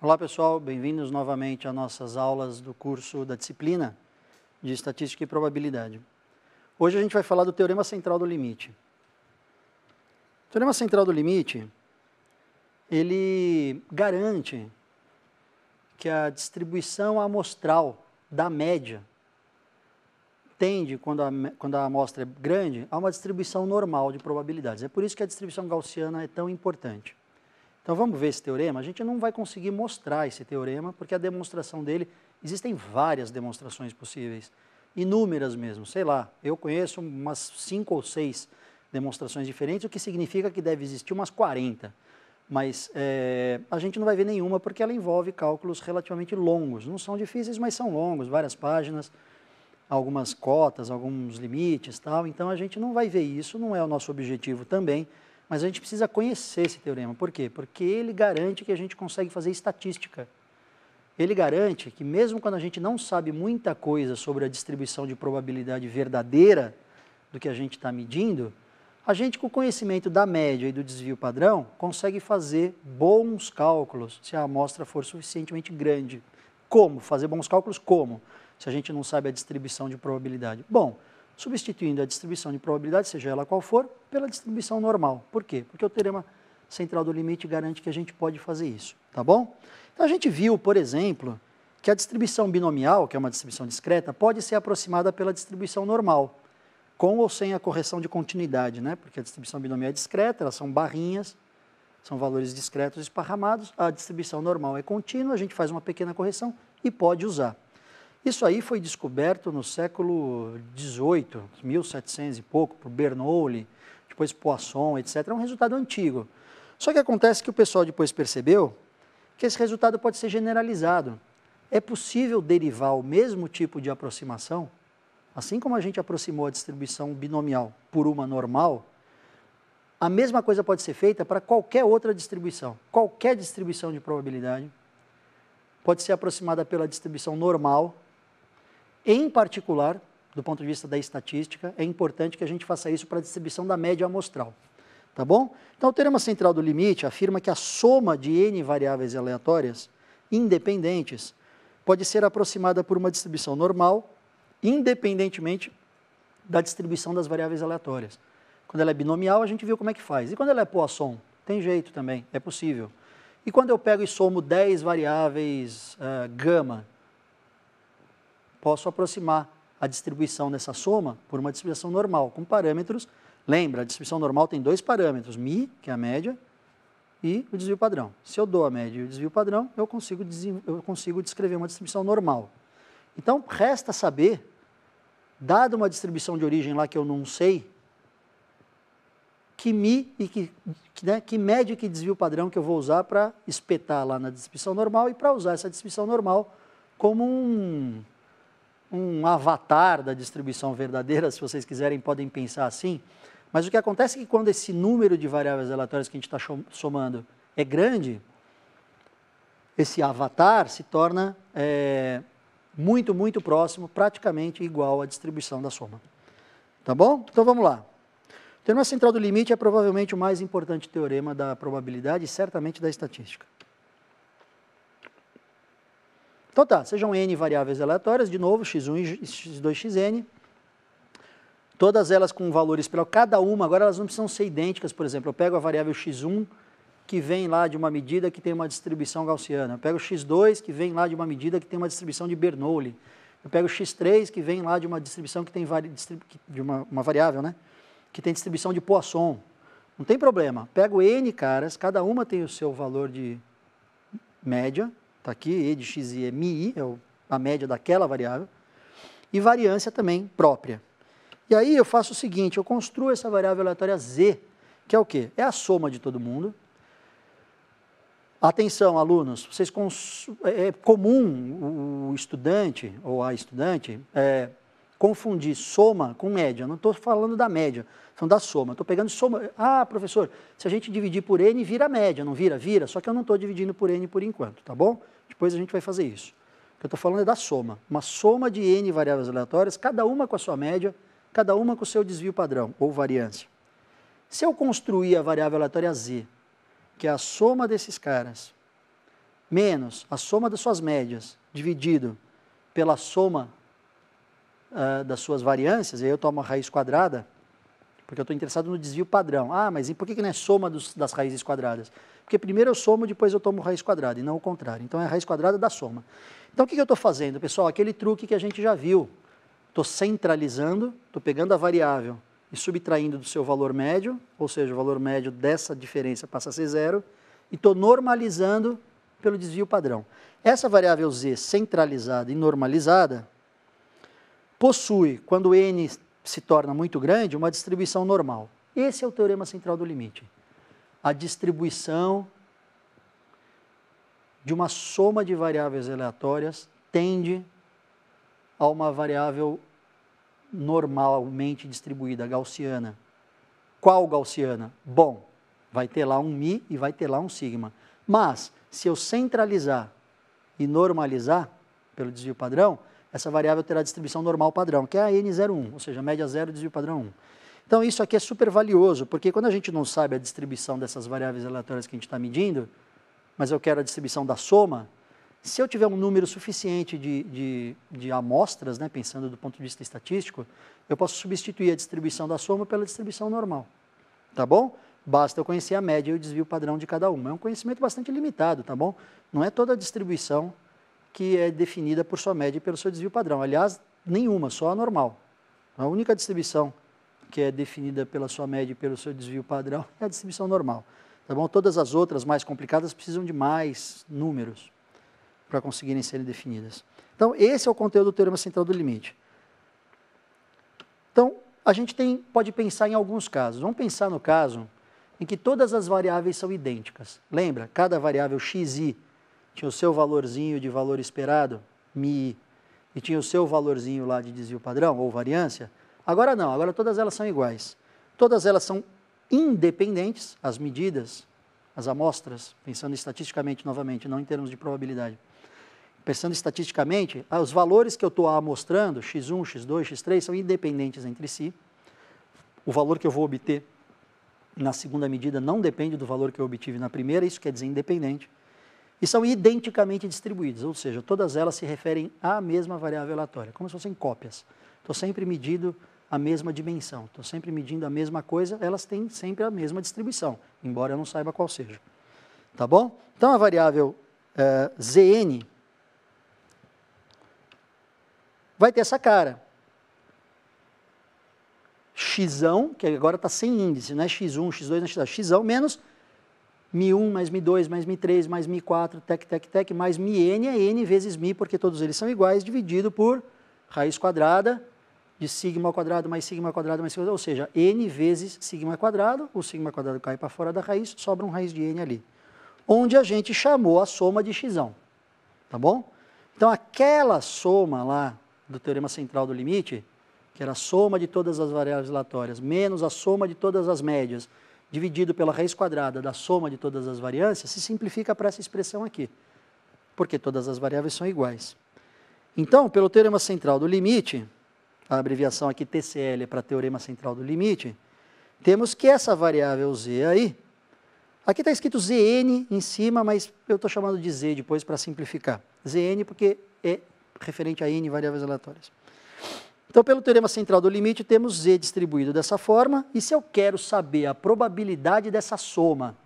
Olá pessoal, bem-vindos novamente às nossas aulas do curso da disciplina de Estatística e Probabilidade. Hoje a gente vai falar do Teorema Central do Limite. O Teorema Central do Limite, ele garante que a distribuição amostral da média tende, quando a, quando a amostra é grande, a uma distribuição normal de probabilidades. É por isso que a distribuição gaussiana é tão importante. Então vamos ver esse teorema? A gente não vai conseguir mostrar esse teorema, porque a demonstração dele, existem várias demonstrações possíveis, inúmeras mesmo, sei lá, eu conheço umas cinco ou seis demonstrações diferentes, o que significa que deve existir umas 40. Mas é, a gente não vai ver nenhuma porque ela envolve cálculos relativamente longos. Não são difíceis, mas são longos, várias páginas algumas cotas, alguns limites, tal. Então a gente não vai ver isso, não é o nosso objetivo também, mas a gente precisa conhecer esse teorema. Por quê? Porque ele garante que a gente consegue fazer estatística. Ele garante que mesmo quando a gente não sabe muita coisa sobre a distribuição de probabilidade verdadeira do que a gente está medindo, a gente com o conhecimento da média e do desvio padrão consegue fazer bons cálculos se a amostra for suficientemente grande. Como? Fazer bons cálculos como? se a gente não sabe a distribuição de probabilidade? Bom, substituindo a distribuição de probabilidade, seja ela qual for, pela distribuição normal. Por quê? Porque o teorema central do limite garante que a gente pode fazer isso, tá bom? Então a gente viu, por exemplo, que a distribuição binomial, que é uma distribuição discreta, pode ser aproximada pela distribuição normal, com ou sem a correção de continuidade, né? Porque a distribuição binomial é discreta, elas são barrinhas, são valores discretos esparramados, a distribuição normal é contínua, a gente faz uma pequena correção e pode usar. Isso aí foi descoberto no século XVIII, 1700 e pouco, por Bernoulli, depois Poisson, etc. É um resultado antigo. Só que acontece que o pessoal depois percebeu que esse resultado pode ser generalizado. É possível derivar o mesmo tipo de aproximação, assim como a gente aproximou a distribuição binomial por uma normal, a mesma coisa pode ser feita para qualquer outra distribuição. Qualquer distribuição de probabilidade pode ser aproximada pela distribuição normal em particular, do ponto de vista da estatística, é importante que a gente faça isso para a distribuição da média amostral. Tá bom? Então, o teorema central do limite afirma que a soma de n variáveis aleatórias independentes pode ser aproximada por uma distribuição normal, independentemente da distribuição das variáveis aleatórias. Quando ela é binomial, a gente viu como é que faz. E quando ela é Poisson? Tem jeito também, é possível. E quando eu pego e somo 10 variáveis uh, gama, posso aproximar a distribuição dessa soma por uma distribuição normal, com parâmetros. Lembra, a distribuição normal tem dois parâmetros, mi, que é a média, e o desvio padrão. Se eu dou a média e o desvio padrão, eu consigo, eu consigo descrever uma distribuição normal. Então, resta saber, dada uma distribuição de origem lá que eu não sei, que mi e que, né, que média e que desvio padrão que eu vou usar para espetar lá na distribuição normal e para usar essa distribuição normal como um, um avatar da distribuição verdadeira, se vocês quiserem, podem pensar assim. Mas o que acontece é que quando esse número de variáveis aleatórias que a gente está somando é grande, esse avatar se torna é, muito, muito próximo, praticamente igual à distribuição da soma. Tá bom? Então vamos lá. O teorema central do limite é provavelmente o mais importante teorema da probabilidade e certamente da estatística. Então tá, sejam n variáveis aleatórias, de novo, x1, x2, xn, todas elas com valores para cada uma, agora elas não precisam ser idênticas, por exemplo, eu pego a variável x1, que vem lá de uma medida que tem uma distribuição gaussiana, eu pego x2, que vem lá de uma medida que tem uma distribuição de Bernoulli, eu pego x3, que vem lá de uma distribuição que tem vari... de uma, uma variável, né? Que tem distribuição de Poisson. Não tem problema. Pego n caras, cada uma tem o seu valor de média, Está aqui, E de x é mi, é a média daquela variável. E variância também própria. E aí eu faço o seguinte, eu construo essa variável aleatória z, que é o quê? É a soma de todo mundo. Atenção, alunos, vocês é, é comum o estudante ou a estudante é, confundir soma com média. Não estou falando da média, são da soma. Estou pegando soma. Ah, professor, se a gente dividir por n, vira média, não vira? Vira, só que eu não estou dividindo por n por enquanto, tá bom? Depois a gente vai fazer isso. O que eu estou falando é da soma. Uma soma de n variáveis aleatórias, cada uma com a sua média, cada uma com o seu desvio padrão ou variância. Se eu construir a variável aleatória z, que é a soma desses caras, menos a soma das suas médias, dividido pela soma uh, das suas variâncias, e aí eu tomo a raiz quadrada, porque eu estou interessado no desvio padrão. Ah, mas e por que, que não é soma dos, das raízes quadradas? Porque primeiro eu somo, depois eu tomo raiz quadrada, e não o contrário. Então é a raiz quadrada da soma. Então o que, que eu estou fazendo, pessoal? Aquele truque que a gente já viu. Estou centralizando, estou pegando a variável e subtraindo do seu valor médio, ou seja, o valor médio dessa diferença passa a ser zero, e estou normalizando pelo desvio padrão. Essa variável z centralizada e normalizada possui, quando n se torna muito grande, uma distribuição normal. Esse é o teorema central do limite. A distribuição de uma soma de variáveis aleatórias tende a uma variável normalmente distribuída, gaussiana. Qual gaussiana? Bom, vai ter lá um μ e vai ter lá um sigma. Mas, se eu centralizar e normalizar pelo desvio padrão, essa variável terá a distribuição normal padrão, que é a N01, ou seja, média zero, desvio padrão 1. Então, isso aqui é super valioso, porque quando a gente não sabe a distribuição dessas variáveis aleatórias que a gente está medindo, mas eu quero a distribuição da soma, se eu tiver um número suficiente de, de, de amostras, né, pensando do ponto de vista estatístico, eu posso substituir a distribuição da soma pela distribuição normal. Tá bom? Basta eu conhecer a média e o desvio padrão de cada uma. É um conhecimento bastante limitado, tá bom? Não é toda a distribuição que é definida por sua média e pelo seu desvio padrão. Aliás, nenhuma, só a normal. A única distribuição que é definida pela sua média e pelo seu desvio padrão é a distribuição normal. Tá bom? Todas as outras mais complicadas precisam de mais números para conseguirem serem definidas. Então, esse é o conteúdo do Teorema Central do Limite. Então, a gente tem, pode pensar em alguns casos. Vamos pensar no caso em que todas as variáveis são idênticas. Lembra? Cada variável x, y tinha o seu valorzinho de valor esperado, MI, e tinha o seu valorzinho lá de desvio padrão ou variância. Agora não, agora todas elas são iguais. Todas elas são independentes, as medidas, as amostras, pensando estatisticamente novamente, não em termos de probabilidade. Pensando estatisticamente, os valores que eu estou amostrando, x1, x2, x3, são independentes entre si. O valor que eu vou obter na segunda medida não depende do valor que eu obtive na primeira, isso quer dizer independente e são identicamente distribuídas, ou seja, todas elas se referem à mesma variável aleatória. como se fossem cópias. Estou sempre medindo a mesma dimensão, estou sempre medindo a mesma coisa, elas têm sempre a mesma distribuição, embora eu não saiba qual seja. Tá bom? Então a variável é, Zn vai ter essa cara. X, que agora está sem índice, não é x1, x2, x2, x né? menos Mi1 mais Mi2 mais Mi3 mais Mi4, tec, tec, tec, mais n é N vezes Mi, porque todos eles são iguais, dividido por raiz quadrada de sigma ao quadrado mais sigma ao quadrado mais sigma, ou seja, N vezes sigma ao quadrado, o sigma ao quadrado cai para fora da raiz, sobra um raiz de N ali. Onde a gente chamou a soma de x, tá bom? Então aquela soma lá do teorema central do limite, que era a soma de todas as variáveis relatórias menos a soma de todas as médias, dividido pela raiz quadrada da soma de todas as variâncias se simplifica para essa expressão aqui, porque todas as variáveis são iguais. Então, pelo teorema central do limite, a abreviação aqui TCL é para teorema central do limite, temos que essa variável z aí, aqui está escrito zn em cima, mas eu estou chamando de z depois para simplificar. zn porque é referente a n variáveis aleatórias. Então, pelo teorema central do limite, temos Z distribuído dessa forma. E se eu quero saber a probabilidade dessa soma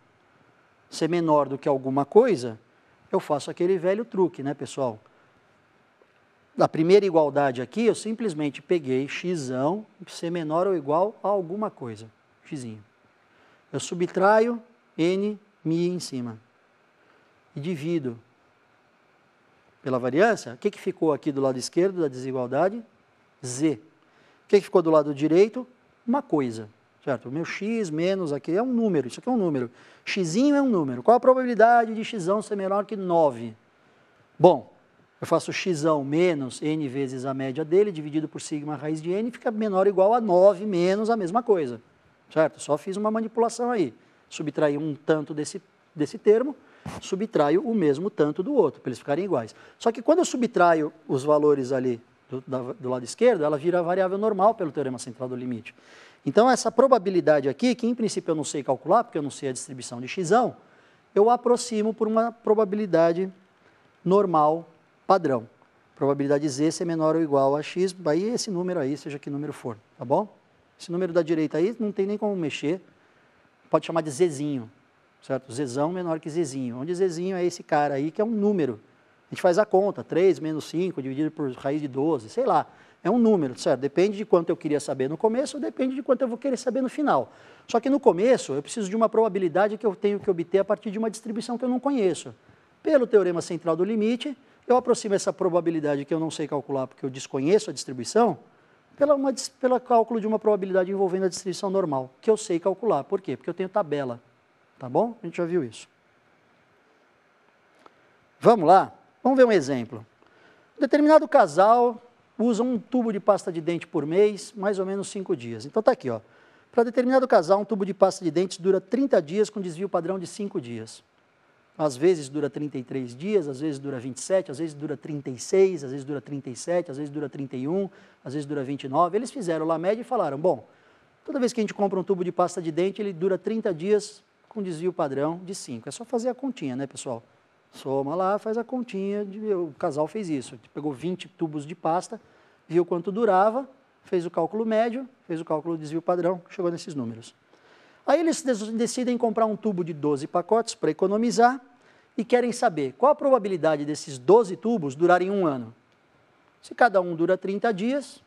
ser menor do que alguma coisa, eu faço aquele velho truque, né, pessoal? Na primeira igualdade aqui, eu simplesmente peguei x ser menor ou igual a alguma coisa, x. Eu subtraio n mi em cima e divido pela variância. O que, que ficou aqui do lado esquerdo da desigualdade? Z. O que, ficou do lado direito? Uma coisa, certo? O meu x menos aqui é um número, isso aqui é um número. x é um número. Qual a probabilidade de x ser menor que 9? Bom, eu faço x menos n vezes a média dele, dividido por sigma raiz de n, fica menor ou igual a 9 menos a mesma coisa, certo? Só fiz uma manipulação aí. Subtraí um tanto desse, desse termo, subtraio o mesmo tanto do outro, para eles ficarem iguais. Só que quando eu subtraio os valores ali do, da, do lado esquerdo, ela vira variável normal pelo teorema central do limite. Então, essa probabilidade aqui, que em princípio eu não sei calcular, porque eu não sei a distribuição de x, eu aproximo por uma probabilidade normal padrão. Probabilidade z ser menor ou igual a x, aí esse número aí, seja que número for, tá bom? Esse número da direita aí não tem nem como mexer, pode chamar de zzinho, certo? Zezão menor que zzinho, onde zzinho é esse cara aí que é um número, a gente faz a conta, 3 menos 5 dividido por raiz de 12, sei lá. É um número, certo? Depende de quanto eu queria saber no começo, depende de quanto eu vou querer saber no final. Só que no começo, eu preciso de uma probabilidade que eu tenho que obter a partir de uma distribuição que eu não conheço. Pelo teorema central do limite, eu aproximo essa probabilidade que eu não sei calcular porque eu desconheço a distribuição, pela, uma, pela cálculo de uma probabilidade envolvendo a distribuição normal, que eu sei calcular. Por quê? Porque eu tenho tabela. Tá bom? A gente já viu isso. Vamos lá? Vamos ver um exemplo. Um determinado casal usa um tubo de pasta de dente por mês, mais ou menos cinco dias. Então está aqui, ó. Para determinado casal, um tubo de pasta de dentes dura 30 dias com desvio padrão de 5 dias. Às vezes dura 33 dias, às vezes dura 27, às vezes dura 36, às vezes dura 37, às vezes dura 31, às vezes dura 29. Eles fizeram lá a média e falaram: bom, toda vez que a gente compra um tubo de pasta de dente, ele dura 30 dias com desvio padrão de 5. É só fazer a continha, né, pessoal? Soma lá, faz a continha, de, o casal fez isso. Pegou 20 tubos de pasta, viu quanto durava, fez o cálculo médio, fez o cálculo do desvio padrão, chegou nesses números. Aí eles decidem comprar um tubo de 12 pacotes para economizar e querem saber qual a probabilidade desses 12 tubos durarem um ano. Se cada um dura 30 dias,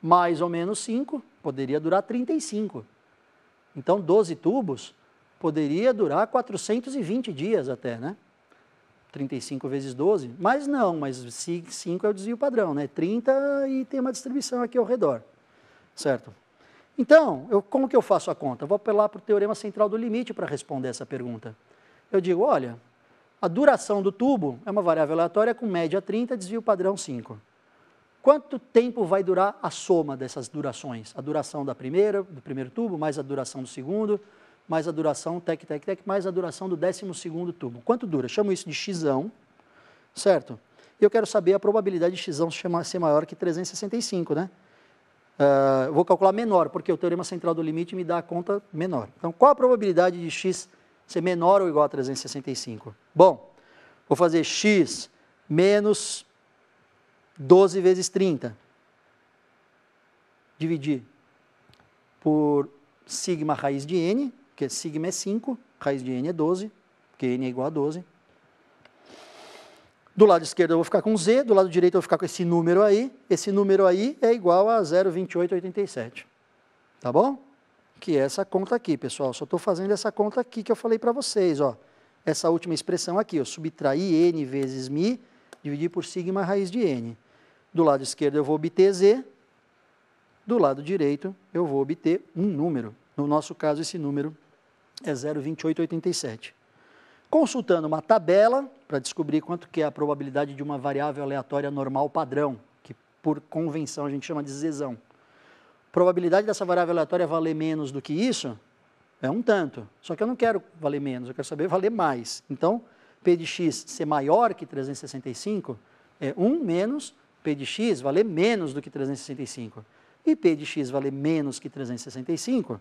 mais ou menos 5, poderia durar 35. Então, 12 tubos poderia durar 420 dias até, né? 35 vezes 12, mas não, mas 5 é o desvio padrão, né? 30 e tem uma distribuição aqui ao redor, certo? Então, eu, como que eu faço a conta? vou apelar para o teorema central do limite para responder essa pergunta. Eu digo, olha, a duração do tubo é uma variável aleatória com média 30, desvio padrão 5. Quanto tempo vai durar a soma dessas durações? A duração da primeira, do primeiro tubo, mais a duração do segundo, mais a duração, tec, tec, tec, mais a duração do 12 segundo tubo. Quanto dura? Chamo isso de x, certo? E eu quero saber a probabilidade de x ser maior que 365, né? Uh, vou calcular menor, porque o teorema central do limite me dá a conta menor. Então, qual a probabilidade de x ser menor ou igual a 365? Bom, vou fazer x menos 12 vezes 30. Dividir por sigma raiz de n, que é sigma é 5, raiz de n é 12, porque n é igual a 12. Do lado esquerdo eu vou ficar com z, do lado direito eu vou ficar com esse número aí. Esse número aí é igual a 0,2887. Tá bom? Que é essa conta aqui, pessoal. Só estou fazendo essa conta aqui que eu falei para vocês. Ó. Essa última expressão aqui, eu subtraí n vezes mi, dividi por sigma raiz de n. Do lado esquerdo eu vou obter z, do lado direito eu vou obter um número. No nosso caso, esse número é 0,2887. Consultando uma tabela para descobrir quanto que é a probabilidade de uma variável aleatória normal padrão, que por convenção a gente chama de zesão. Probabilidade dessa variável aleatória valer menos do que isso é um tanto. Só que eu não quero valer menos, eu quero saber valer mais. Então, P de x ser maior que 365 é 1 menos P de x valer menos do que 365. E P de x valer menos que 365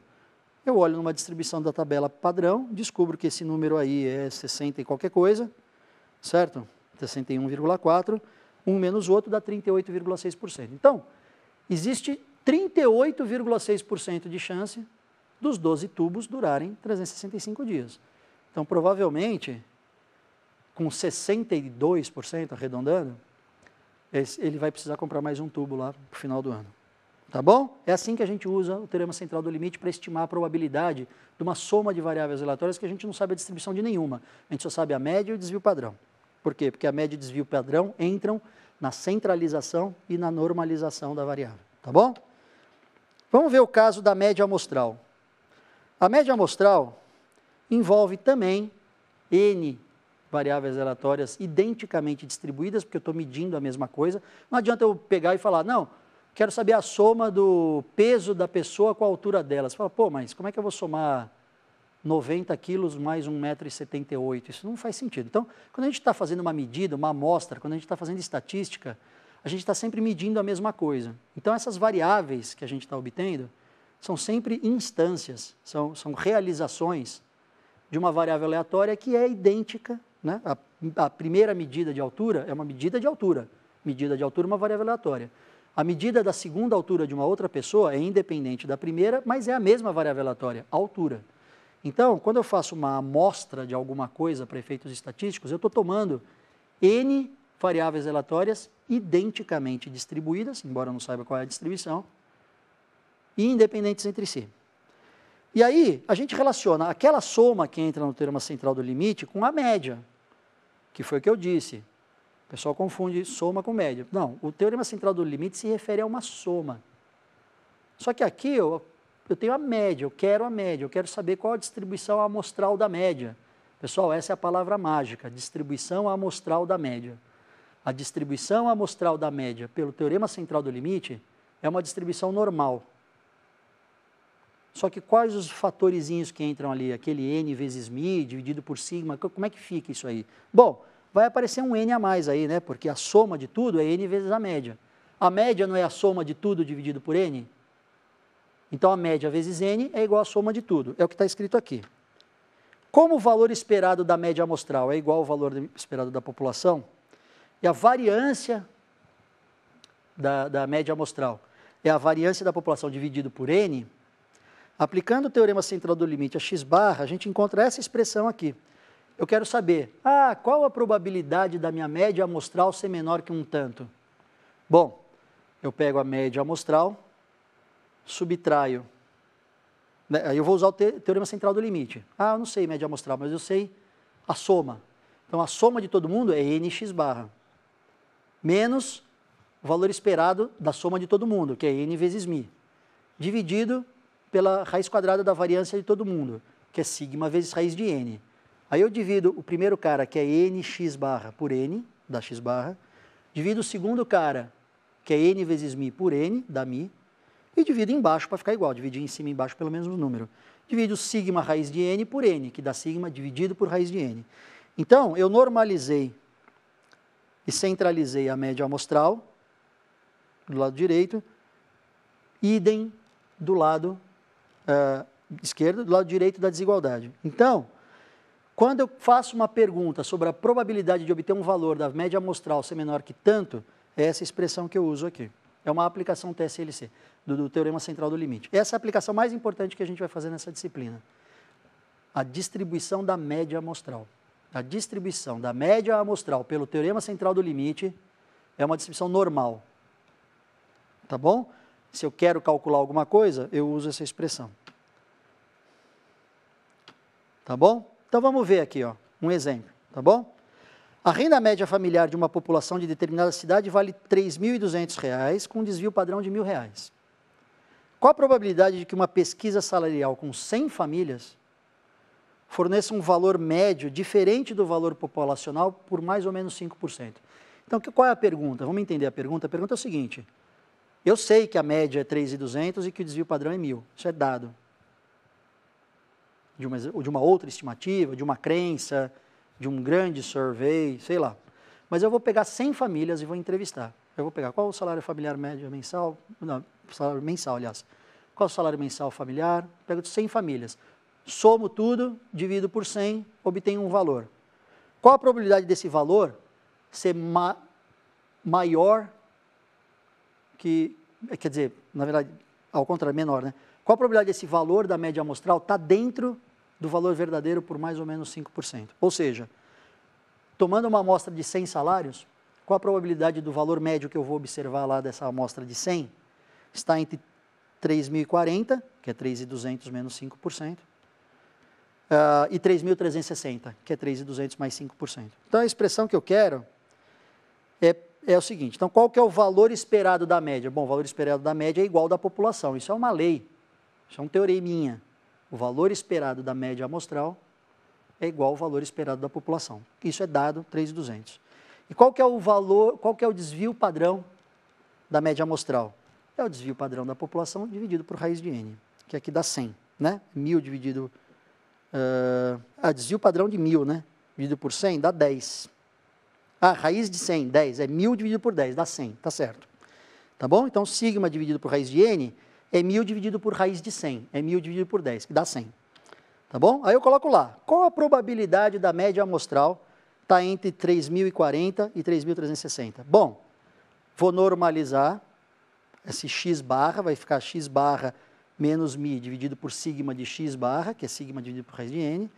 eu olho numa distribuição da tabela padrão, descubro que esse número aí é 60 e qualquer coisa, certo? 61,4. Um menos o outro dá 38,6%. Então, existe 38,6% de chance dos 12 tubos durarem 365 dias. Então, provavelmente, com 62%, arredondando, ele vai precisar comprar mais um tubo lá no final do ano. Tá bom? É assim que a gente usa o teorema central do limite para estimar a probabilidade de uma soma de variáveis aleatórias que a gente não sabe a distribuição de nenhuma. A gente só sabe a média e o desvio padrão. Por quê? Porque a média e o desvio padrão entram na centralização e na normalização da variável. Tá bom? Vamos ver o caso da média amostral. A média amostral envolve também N variáveis aleatórias identicamente distribuídas, porque eu estou medindo a mesma coisa. Não adianta eu pegar e falar, não, quero saber a soma do peso da pessoa com a altura dela. Você fala, pô, mas como é que eu vou somar 90 quilos mais 1,78m? Isso não faz sentido. Então, quando a gente está fazendo uma medida, uma amostra, quando a gente está fazendo estatística, a gente está sempre medindo a mesma coisa. Então, essas variáveis que a gente está obtendo são sempre instâncias, são, são realizações de uma variável aleatória que é idêntica. Né? A, a primeira medida de altura é uma medida de altura. Medida de altura é uma variável aleatória. A medida da segunda altura de uma outra pessoa é independente da primeira, mas é a mesma variável aleatória, altura. Então, quando eu faço uma amostra de alguma coisa para efeitos estatísticos, eu estou tomando N variáveis aleatórias identicamente distribuídas, embora eu não saiba qual é a distribuição, e independentes entre si. E aí, a gente relaciona aquela soma que entra no termo central do limite com a média, que foi o que eu disse pessoal confunde soma com média. Não, o teorema central do limite se refere a uma soma. Só que aqui eu, eu tenho a média, eu quero a média, eu quero saber qual a distribuição amostral da média. Pessoal, essa é a palavra mágica, distribuição amostral da média. A distribuição amostral da média pelo teorema central do limite é uma distribuição normal. Só que quais os fatorizinhos que entram ali? Aquele n vezes mi dividido por sigma, como é que fica isso aí? Bom, vai aparecer um n a mais aí, né? Porque a soma de tudo é n vezes a média. A média não é a soma de tudo dividido por n? Então a média vezes n é igual à soma de tudo. É o que está escrito aqui. Como o valor esperado da média amostral é igual ao valor esperado da população, e a variância da, da média amostral é a variância da população dividido por n, aplicando o teorema central do limite a x barra, a gente encontra essa expressão aqui. Eu quero saber, ah, qual a probabilidade da minha média amostral ser menor que um tanto? Bom, eu pego a média amostral, subtraio. Né, aí eu vou usar o teorema central do limite. Ah, eu não sei média amostral, mas eu sei a soma. Então a soma de todo mundo é nx barra. Menos o valor esperado da soma de todo mundo, que é n vezes mi. Dividido pela raiz quadrada da variância de todo mundo, que é sigma vezes raiz de n. Aí eu divido o primeiro cara, que é nx barra por n, da x barra, divido o segundo cara, que é n vezes mi por n, da mi, e divido embaixo para ficar igual, dividir em cima e embaixo pelo mesmo número. Divido sigma raiz de n por n, que dá sigma dividido por raiz de n. Então, eu normalizei e centralizei a média amostral do lado direito, idem do lado uh, esquerdo, do lado direito da desigualdade. Então, quando eu faço uma pergunta sobre a probabilidade de obter um valor da média amostral ser menor que tanto, é essa expressão que eu uso aqui. É uma aplicação TSLC, do, do Teorema Central do Limite. Essa é a aplicação mais importante que a gente vai fazer nessa disciplina. A distribuição da média amostral. A distribuição da média amostral pelo Teorema Central do Limite é uma distribuição normal. Tá bom? Se eu quero calcular alguma coisa, eu uso essa expressão. Tá bom? Então vamos ver aqui, ó, um exemplo, tá bom? A renda média familiar de uma população de determinada cidade vale R$ 3.200, com um desvio padrão de R$ 1.000. Qual a probabilidade de que uma pesquisa salarial com 100 famílias forneça um valor médio diferente do valor populacional por mais ou menos 5%? Então, qual é a pergunta? Vamos entender a pergunta? A pergunta é o seguinte: eu sei que a média é 3.200 e que o desvio padrão é 1.000. Isso é dado de uma, de uma outra estimativa, de uma crença, de um grande survey, sei lá. Mas eu vou pegar 100 famílias e vou entrevistar. Eu vou pegar qual o salário familiar médio mensal, não, salário mensal, aliás. Qual o salário mensal familiar? Pego 100 famílias. Somo tudo, divido por 100, obtenho um valor. Qual a probabilidade desse valor ser ma maior que, quer dizer, na verdade, ao contrário, menor, né? Qual a probabilidade desse valor da média amostral estar tá dentro do valor verdadeiro por mais ou menos 5%? Ou seja, tomando uma amostra de 100 salários, qual a probabilidade do valor médio que eu vou observar lá dessa amostra de 100? Está entre 3.040, que é 3.200 menos 5%, Uh, ah, e 3.360, que é 3.200 mais 5%. Então, a expressão que eu quero é, é o seguinte, então qual que é o valor esperado da média? Bom, o valor esperado da média é igual da população, isso é uma lei. Isso é um teoreminha. O valor esperado da média amostral é igual ao valor esperado da população. Isso é dado 3,200. E qual que é o valor, qual que é o desvio padrão da média amostral? É o desvio padrão da população dividido por raiz de n, que é aqui dá 100, né? 1000 dividido... Uh, desvio padrão de 1000, né? Dividido por 100 dá 10. Ah, raiz de 100, 10. É 1000 dividido por 10, dá 100, tá certo. Tá bom? Então, sigma dividido por raiz de n é 1.000 dividido por raiz de 100, é 1.000 dividido por 10, que dá 100. Tá bom? Aí eu coloco lá, qual a probabilidade da média amostral está entre 3.040 e 3.360? Bom, vou normalizar esse x barra, vai ficar x barra menos mi dividido por sigma de x barra, que é sigma dividido por raiz de n,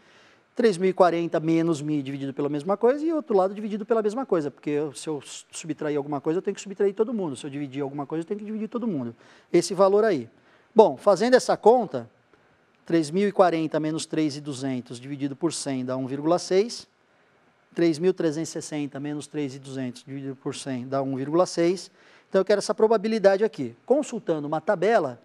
3.040 menos mi dividido pela mesma coisa e outro lado dividido pela mesma coisa, porque se eu subtrair alguma coisa, eu tenho que subtrair todo mundo. Se eu dividir alguma coisa, eu tenho que dividir todo mundo. Esse valor aí. Bom, fazendo essa conta, 3.040 menos 3.200 dividido por 100 dá 1,6. 3.360 menos 3.200 dividido por 100 dá 1,6. Então, eu quero essa probabilidade aqui. Consultando uma tabela,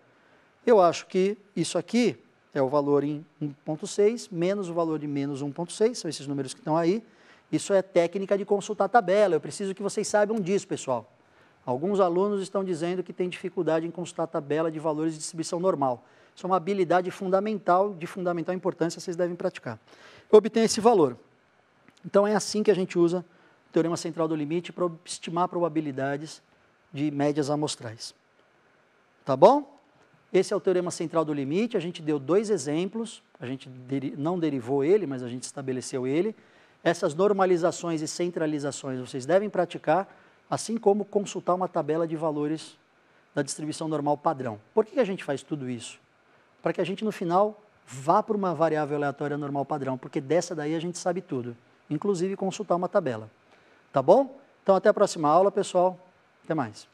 eu acho que isso aqui é o valor em 1.6 menos o valor de menos 1.6, são esses números que estão aí. Isso é técnica de consultar tabela, eu preciso que vocês saibam disso, pessoal. Alguns alunos estão dizendo que têm dificuldade em consultar tabela de valores de distribuição normal. Isso é uma habilidade fundamental, de fundamental importância, vocês devem praticar. obtenho esse valor. Então, é assim que a gente usa o Teorema Central do Limite para estimar probabilidades de médias amostrais. Tá bom? Esse é o teorema central do limite, a gente deu dois exemplos, a gente deri não derivou ele, mas a gente estabeleceu ele. Essas normalizações e centralizações vocês devem praticar, assim como consultar uma tabela de valores da distribuição normal padrão. Por que a gente faz tudo isso? Para que a gente, no final, vá para uma variável aleatória normal padrão, porque dessa daí a gente sabe tudo, inclusive consultar uma tabela. Tá bom? Então, até a próxima aula, pessoal. Até mais.